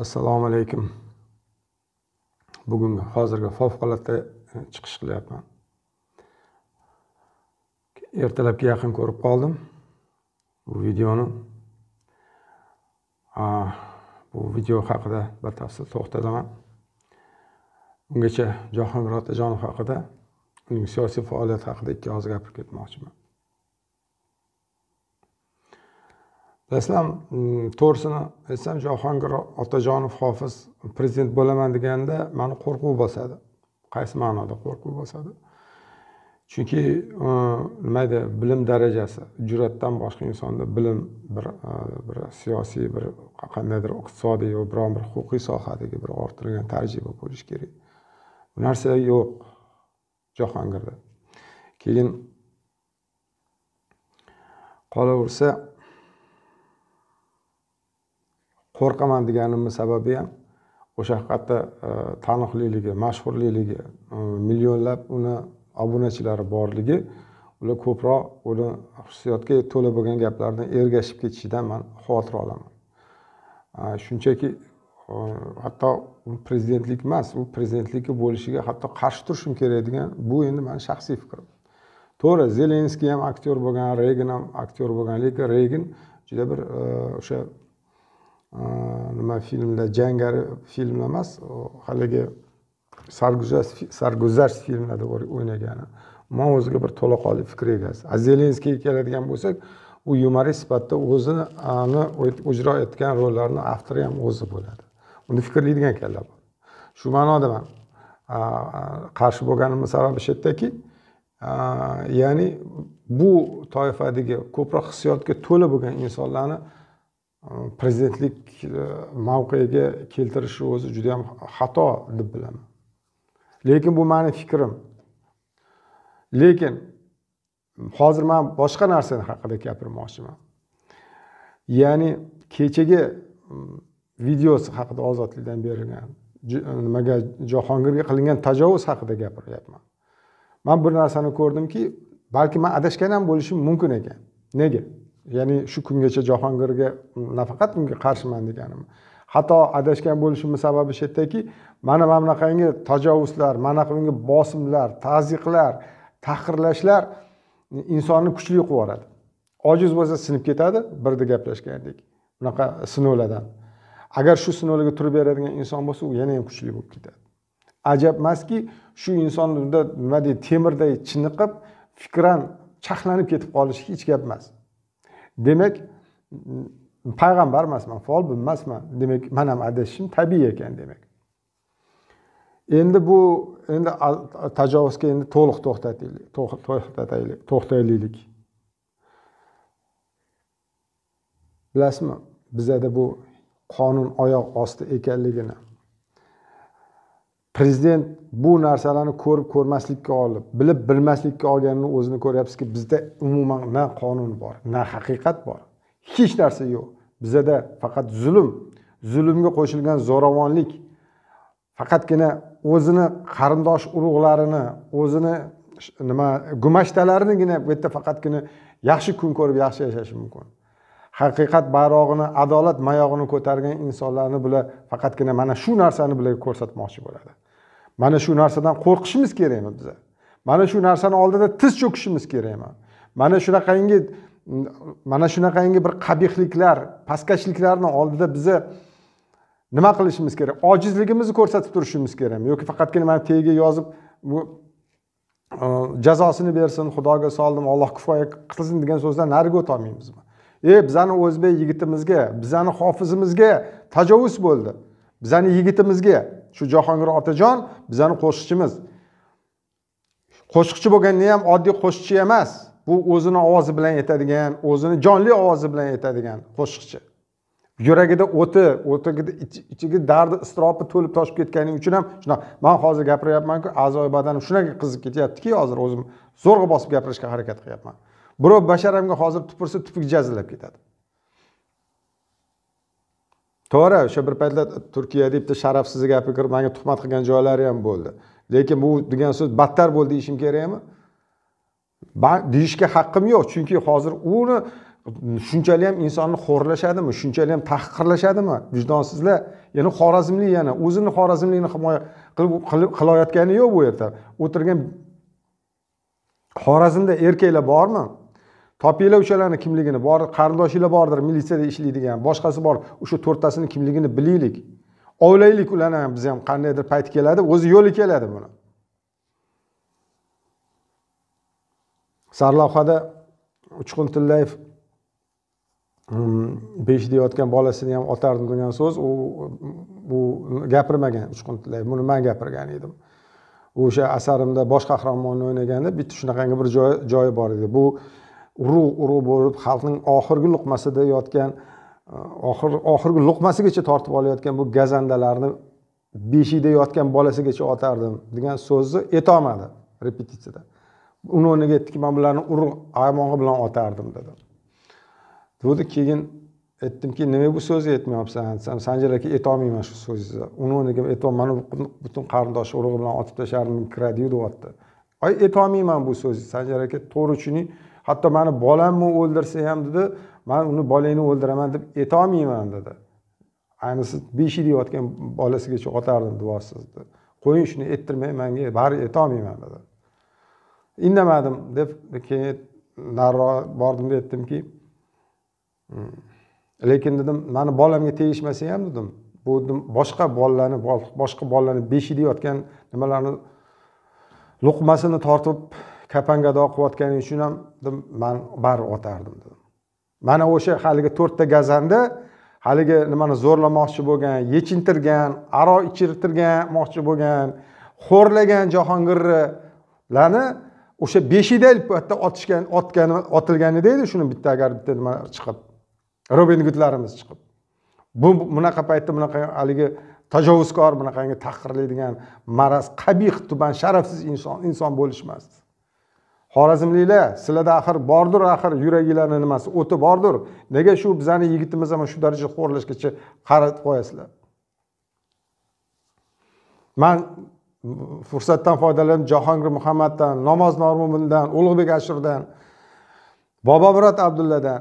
assalomu alaykum bugungi hozirgi favqulodda e, chiqish qilyapman ertalabga yaqin ko'rib qoldim bu videoni bu video haqida batafsil to'xtalaman ungacha jahongir otajonov haqida uning siyosiy faoliyati haqida ikki og'iz gapirib ketmoqchiman dastlab mm, to'g'risini aytsam jahongir otajonov hofiz prezident bo'laman deganda mani qo'rquv bosadi qaysi ma'noda qo'rquv bosadi chunki uh, nima deydi bilim darajasi jur'atdan boshqa insonda bilim bir uh, bir siyosiy bir qandaydir iqtisodiy yo biron bir huquqiy sohadagi bir orttirgan tajriba bo'lishi kerak bu narsa yo'q jahongirda keyin qolaversa qo'rqaman deganimni sababi ham o'sha haqiqatda e, taniqliligi mashhurligi e, millionlab uni obunachilari borligi ular ko'proq uni hissiyotga to'la bo'lgan gaplardan ergashib ketishidan man xavotir olaman e, shunchaki hatto prezidentlik emas u prezidentlikka bo'lishiga hatto qarshi turishim kerak degan bu endi mani shaxsiy fikrim to'g'ri zelenskiy ham aktyor bo'lgan regan ham aktyor bo'lgan lekin regan juda bir o'sha nima filmlar jangari filmlar emas haligi sarguzasht sarguzasht filmlarda o'ynagani umuman o'ziga bir to'laqonli fikr egasi a zelenskiyga keladigan bo'lsak u yumorist sifatida o'zini ijro etgan rollarni avtori ham o'zi bo'ladi uni fikrlaydigan kallar bor shu ma'noda man qarshi bo'lganimni sababi shu yerdaki ya'ni bu toifadagi ko'proq hissiyotga to'la bo'lgan insonlarni prezidentlik e, mavqeiga keltirishi o'zi juda yam xato deb bilaman lekin bu mani fikrim lekin hozir man boshqa narsa haqida gapirmoqchiman ya'ni kechagi videosi haqida ozodlikdan berilgan e, nimaga jahongirga qilingan tajovuz haqida gapiryapman man bir narsani ko'rdimki balki man adashgan ham bo'lishim mumkin ekan nega ya'ni shu kungacha jahongirga nafaqat unga qarshiman deganim xato adashgan bo'lishimni sababi shu yerdaki mana mana bunaqangi tajovuzlar mana unga bosimlar tazyiqlar tahqirlashlar e, insonni kuchli qilib yuboradi ojiz bo'lsa sinib ketadi birda gaplashgandik bunaqa sinovlardan agar shu sinovlarga turib beradigan inson bo'lsa u yana ham kuchli bo'lib ketadi ajab emaski shu insonda nima deydi temirday chiniqib fikran chaqlanib ketib qolishi hech gap emas demak payg'ambar emasman folbin emasman demak man ham adashishim tabiiy ekan demak endi bu endi tajovuzga endi to'liq to'xtataylik to'xtataylik to'xtaylik bilasizmi bizada bu qonun oyoq osti ekanligini prezident bu narsalarni ko'rib ko'rmaslikka olib bilib bilmaslikka olganini o'zini ko'ryapsizki bizda umuman na qonun bor na haqiqat bor hech narsa yo'q bizada faqat zulm zulmga qo'shilgan zo'ravonlik faqatgina o'zini qarindosh urug'larini o'zini nima gumashtalarinigina bu yerda faqatgina yaxshi kun ko'rib yaxshi yashashi mumkin haqiqat bayrog'ini adolat mayog'ini ko'targan insonlarni bular faqatgina mana shu narsani bularga ko'rsatmoqchi bo'ladi mana shu narsadan qo'rqishimiz kerakmi biza mana shu narsani oldida tiz cho'kishimiz kerakmi mana shunaqangi mana shunaqangi bir qabihliklar pastkashliklarni oldida biza nima qilishimiz kerak ojizligimizni ko'rsatib turishimiz kerakmi yoki faqatgina mana tagiga yozib bu e, jazosini bersin xudoga soldim olloh kifoya qilsin degan so'zdan nariga o'tolmaymizmi e bizani o'zbek yigitimizga bizani hofizimizga tajovuz bo'ldi bizani yigitimizga shu jahongir otajon bizani qo'shiqchimiz qo'shiqchi bo'lganda ham oddiy qo'shiqchi emas bu o'zini ovozi bilan aytadigan o'zini jonli ovozi bilan aytadigan qo'shiqchi yuragida o'ti o'tigida ichiga dardi iztirobi to'lib toshib ketganligi uchun ham shunaqa man hozir gapiryapmanku a'zoyi badanim shunaqa qizib ketyaptiki hozir o'zim zo'rg'a bosib gapirishga harakat qilyapman birov basharamga hozir tupursa tupuk jazilab ketadi to'g'ri o'sha bir paytlar turkiya deb sharafsiz gapga kirib manga tuhmat qilgan joylari ham bo'ldi lekin bu degan so'z battar bo'ldi deyishim kerakmi deyishga haqqim yo'q chunki hozir uni shunchalik ham insonni xo'rlashadimi shunchalik ham tahqirlashadimi vijdonsizlar yana xorazmli yana o'zini xorazmlikni himoya qilib qilayotgani yo'q bu yerda o'tirgan xorazmda erkaklar bormi topinglar o'shalarni kimligini bor qarindoshinglar bordir militsiyada ishlaydigan boshqasi bor o'sha to'rttasini kimligini bilaylik ovlaylik ularni ham biz ham qandaydir payt keladi o'zi yo'li keladi buni sarlavhada uchqun tillayev mm, beshida yotgan bolasini ham otardim degan so'z u bu gapirmagan uchqun tillayev buni man gapirgan edim o'sha asarimda bosh qahramonni o'ynaganda bitta shunaqangi bir joyi bor edi bu urug' urug' bo'lib xalqning oxirgi luqmasida yotgan e, oxir oxirgi luqmasigacha tortib olayotgan bu gazandalarni beshikda yotgan bolasigacha otardim degan so'zni aytolmadi repetitsiyada uni o'rniga aytdiki man bularni urug' armog'i bilan otardim dedi dedi keyin aytdimki nima bu so'zni aytmayapsan desam sanjar aka aytolmayman shu so'zni uni o'rniga aytyapman mani butun qarindosh urug'i bilan otib tashlardim kiradiyu deyapti ay aytolmayman bu so'zni sanjar aka to'g'ri tushuning hatto mani bolamni o'ldirsa ham dedi man uni bolangni o'ldiraman deb aytolmayman dedi ayniqsa besh yil yotgan bolasigacha otardim duosiz qo'ying shuni ayttirmang manga bari aytolmayman dedi indamadim deb keyin nariroq da aytdimki hmm, lekin dedim mani bolamga tegishmasa ham dedim bu boshqa bolalarni boshqa bolalarni besh yil yotgan nimalarni luqmasini tortib kapangada oqiyotganing uchun ham man baribir otardim dedim mana o'sha haligi to'rtta gazanda haligi nimani zo'rlamoqchi bo'lgan yechintirgan aro ichirtirganmoqchi bo'lgan xo'rlagan jahongirlarni o'sha beshida albatta otishgan otgan otilgan edi shuni bitta agar bitta nima chiqib robin gudlarimiz chiqib bu bunaqa paytda bunaqa haligi tajovuzkor bunaqangi tahqirlaydigan maraz qabih tuban sharafsiz inson inson bo'lish emas xorazmliklar sizlarda axir bordir axir yuraginglarni nimasi o'ti bordir nega shu bizani yigitimiz ham shu darajada xo'rlashgacha qaratib qo'yasizlar man fursatdan foydalanib jahongir muhammaddan namoz normumindan ulug'bek ashurdan bobo bobomurod abdulladan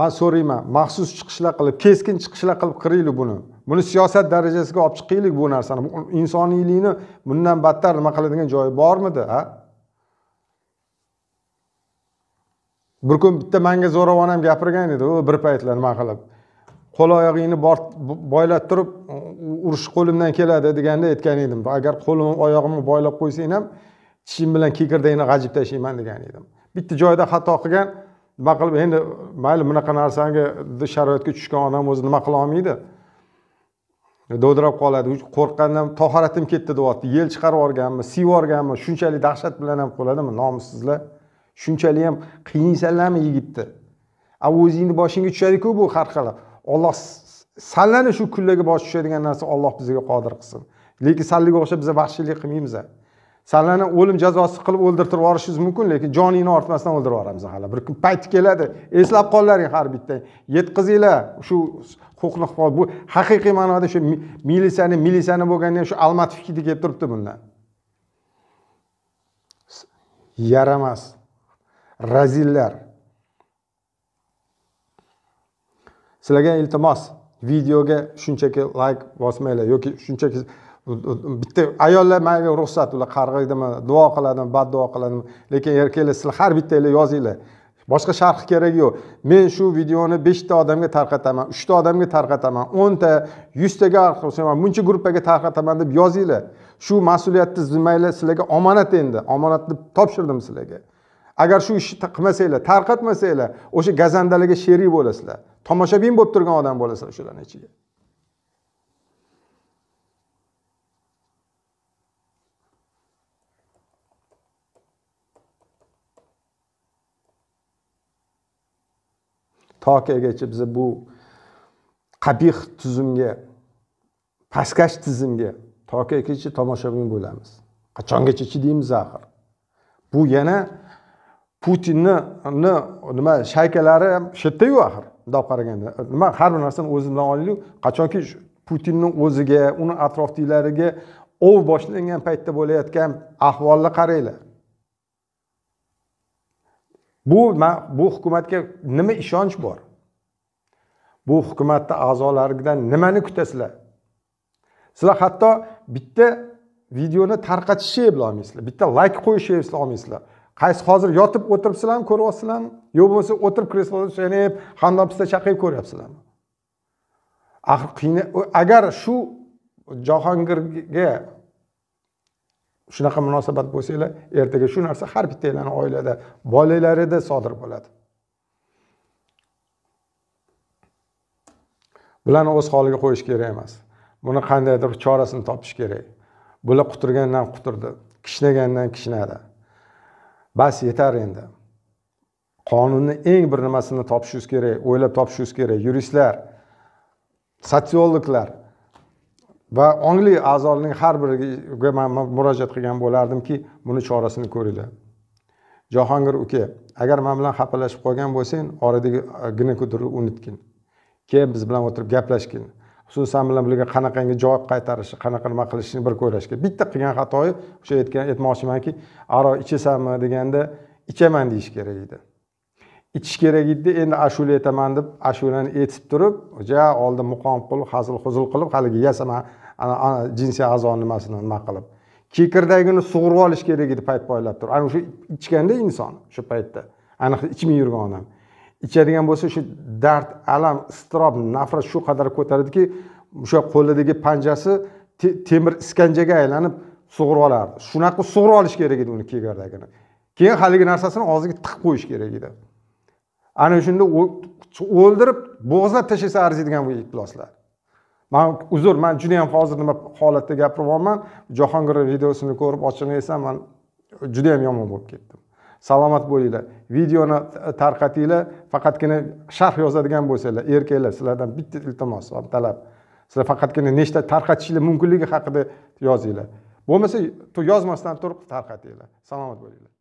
man so'rayman maxsus chiqishlar qilib keskin chiqishlar qilib qiringlar buni buni siyosat darajasiga olib chiqaylik bu narsani insoniylikni bundan battar nima qiladigan joyi bormidi a bir kun bitta manga zo'ravon ham gapirgan edi u bir paytlar nima qilib qo'l oyog'ingni boylab turib urish qo'limdan keladi deganda aytgan edim agar qo'lim oyog'imni boylab qo'ysang ham tishim bilan kikirdagini g'ajib tashlayman degan edim bitta joyda xato qilgan nima qilib endi mayli bunaqa narsaga sharoitga tushgan odam o'zi nima qila olmaydi dovdirab qoladi qo'rqqandan tahoratim ketdi deyapti yel chiqarib yuborganmi siyib yuborganmi shunchalik dahshat bilan ham qoladimi nomussizlar shunchalik ham qiyinsanlarmi yigitni a o'zingni boshingga tushadiku bu har xil olloh sallani shu kunlarga boshi tushadigan narsa olloh bizga qodir qilsin lekin sallaga o'xshab biza vahshiylik qilmaymiz sallani o'lim jazosi qilib o'ldirtirib yuborishingiz mumkin lekin joningni ortmasdan o'ldirib yuboramiz hali bir kun payti keladi eslab qolinglaring har bitta yetqizinglar shu huquqni bu haqiqiy ma'noda shu militsiyani militsiyani bo'lganda shu almatovniki kelib turibdi bundan yaramas razillar sizlarga iltimos videoga shunchaki layk bosmanglar yoki shunchaki bitta ayollar mayli ruxsat ular qarg'aydimi duo qiladimi badduo qiladimi lekin erkaklar sizlar har bittanglar yozinglar boshqa sharh keragi yo'q men shu videoni beshta odamga tarqataman uchta odamga tarqataman o'nta yuztaga buncha gruppaga tarqataman deb yozinglar shu mas'uliyatni zimmanglar sizlarga omonat endi omonatni topshirdim sizlarga agar shu ishni qilmasanglar tarqatmasanglar o'sha gazandalarga sherik bo'lasizlar tomoshabin bo'lib turgan odam bo'lasizlar o'shalarni ichiga tokigacha biza bu qabih tuzumga pastkash tizimga tokigacha tomoshabin bo'lamiz qachongacha chidaymiz axir bu yana putinni nima shaykalari ham shu yerdayu axir bundoq qaraganda nima har bir narsani o'zi bilan olaylik qachonki putinni o'ziga uni atrofdagilariga ov boshlangan paytda bo'layotgan ahvolni qaranglar bu bu hukumatga nima ishonch bor bu hukumatni a'zolaridan nimani kutasizlar sizlar hatto bitta videoni tarqatishni bilolmaysizlar bitta layk qo'yishni bilolmaysizlar qaysi hozir yotib o'tiribsizlarmi ko'ryapsizlarmi yo bo'lmasa o'tirib kresloda suyanib pista chaqib ko'ryapsizlarmi axir qiyna agar shu jahongirga shunaqa munosabat bo'lsanglar ertaga shu narsa har bittanglarni oilada bolalarida sodir bo'ladi bularni o'z holiga qo'yish kerak emas buni qandaydir chorasini topish kerak bular quturgandan quturdi kishnagandan kishnadi bas yetar endi qonunni eng bir nimasini topishingiz kerak o'ylab topishingiz kerak yuristlar sotsiologlar va ongli a'zolarning har biriga man murojaat qilgan bo'lardimki buni chorasini ko'ringlar jahongir uka agar man bilan xafalashib qolgan bo'lsang oradagi gina unutgin kel biz bilan o'tirib gaplashgin xususan bilan bularga qanaqangi javob qaytarishni qanaqa nima qilishni bir ko'rash kerak bitta qilgan xatoyi o'sha aytgan aytmoqchimanki aro ichasanmi deganda ichaman deyish kerak edi ichish kerak edida endi ashula aytaman deb ashulani aytib turib ja oldin muqom qilib hazil huzul qilib haligi yasaman jinsiy a'zoni nimasini nima qilib kekirdagini sug'urib olish kerak edi payt poylab turib ana o'sha ichganda inson o'sha paytda aniq ichmay yurgan odam ichadigan bo'lsa shu dard alam iztirob nafrat shu qadar ko'taradiki o'sha qo'lidagi panjasi te temir iskanjaga aylanib sug'urib olardi shunaqa sug'urib olish kerak edi uni kegardagini keyin haligi narsasini og'ziga tiqib qo'yish kerak edi ana shunda o'ldirib bo'g'izlab tashlasa arziydigan bu ifloslar man uzr man juda yam hozir nima holatda gapiryapman jahongir videosini ko'rib ochig'ini aytsam man judayam yomon bo'lib ketdim salomat bo'linglar videoni tarqatinglar faqatgina sharh yozadigan bo'lsanglar erkaklar sizlardan bitta iltimos talab sizlar faqatgina nechta tarqatishinglar mumkinligi haqida yozinglar bo'lmasa yozmasdan turib tarqatinglar salomat bo'linglar